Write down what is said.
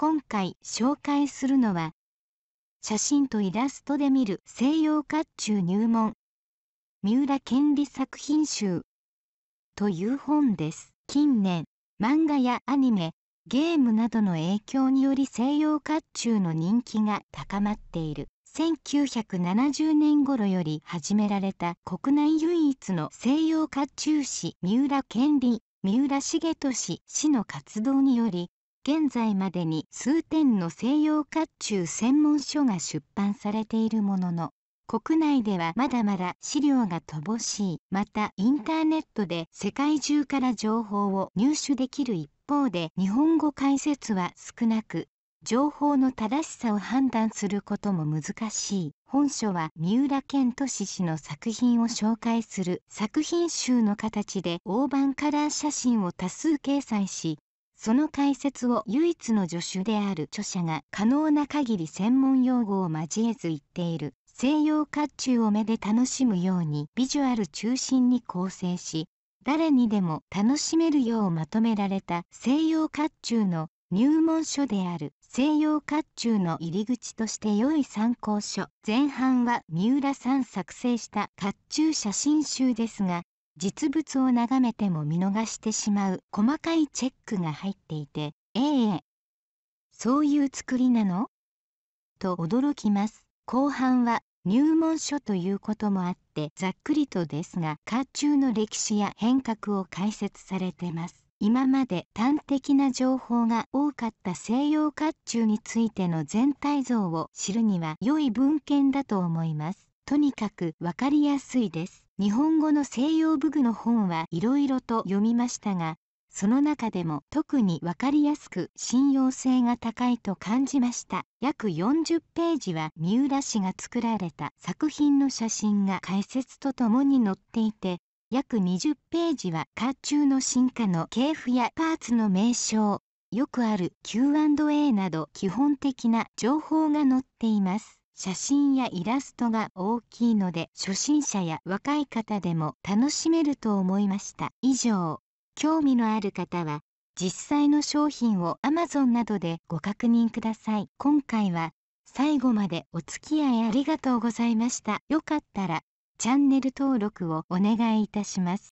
今回紹介するのは写真とイラストで見る西洋甲冑入門三浦健利作品集という本です近年漫画やアニメゲームなどの影響により西洋甲冑の人気が高まっている1970年頃より始められた国内唯一の西洋甲冑師三浦健利三浦重俊氏の活動により現在までに数点の西洋甲冑専門書が出版されているものの国内ではまだまだ資料が乏しいまたインターネットで世界中から情報を入手できる一方で日本語解説は少なく情報の正しさを判断することも難しい本書は三浦健俊氏の作品を紹介する作品集の形で大判カラー写真を多数掲載しその解説を唯一の助手である著者が可能な限り専門用語を交えず言っている西洋甲冑を目で楽しむようにビジュアル中心に構成し誰にでも楽しめるようまとめられた西洋甲冑の入門書である西洋甲冑の入り口として良い参考書前半は三浦さん作成した甲冑写真集ですが実物を眺めても見逃してしまう細かいチェックが入っていてええそういう作りなのと驚きます後半は入門書ということもあってざっくりとですが甲冑の歴史や変革を解説されてます今まで端的な情報が多かった西洋甲冑についての全体像を知るには良い文献だと思いますとにかくわかりやすいです。日本語の西洋武具の本はいろいろと読みましたが、その中でも特にわかりやすく信用性が高いと感じました。約40ページは三浦氏が作られた作品の写真が解説とともに載っていて、約20ページは甲冑の進化の系譜やパーツの名称、よくある Q&A など基本的な情報が載っています。写真やイラストが大きいので初心者や若い方でも楽しめると思いました以上興味のある方は実際の商品を Amazon などでご確認ください今回は最後までお付き合いありがとうございましたよかったらチャンネル登録をお願いいたします